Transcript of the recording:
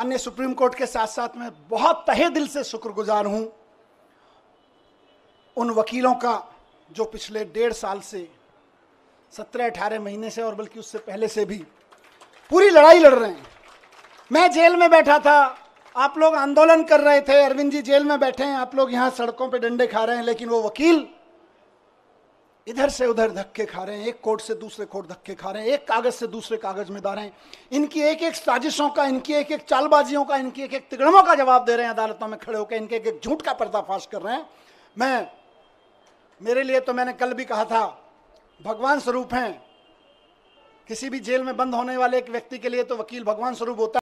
अन्य supreme court के साथ साथ मैं बहुत तहे दिल से शुक्रगुजार हूं उन वकीलों का जो पिछले डेढ़ साल से सत्रह अठारह महीने से और बल्कि उससे पहले से भी पूरी लड़ाई लड़ रहे हैं मैं जेल में बैठा था आप लोग आंदोलन कर रहे थे अरविंद जी जेल में बैठे हैं आप लोग यहाँ सड़कों पे डंडे खा रहे हैं लेकिन वो वकील इधर से उधर धक्के खा रहे हैं एक कोर्ट से दूसरे कोर्ट धक्के खा रहे हैं एक कागज से दूसरे कागज में रहे हैं इनकी एक एक साजिशों का इनकी एक एक चालबाजियों का इनकी एक एक तिगड़मों का जवाब दे रहे हैं अदालतों में खड़े होकर इनके एक एक झूठ का पर्दाफाश कर रहे हैं मैं मेरे लिए तो मैंने कल भी कहा था भगवान स्वरूप हैं किसी भी जेल में बंद होने वाले एक व्यक्ति के लिए तो वकील भगवान स्वरूप होता है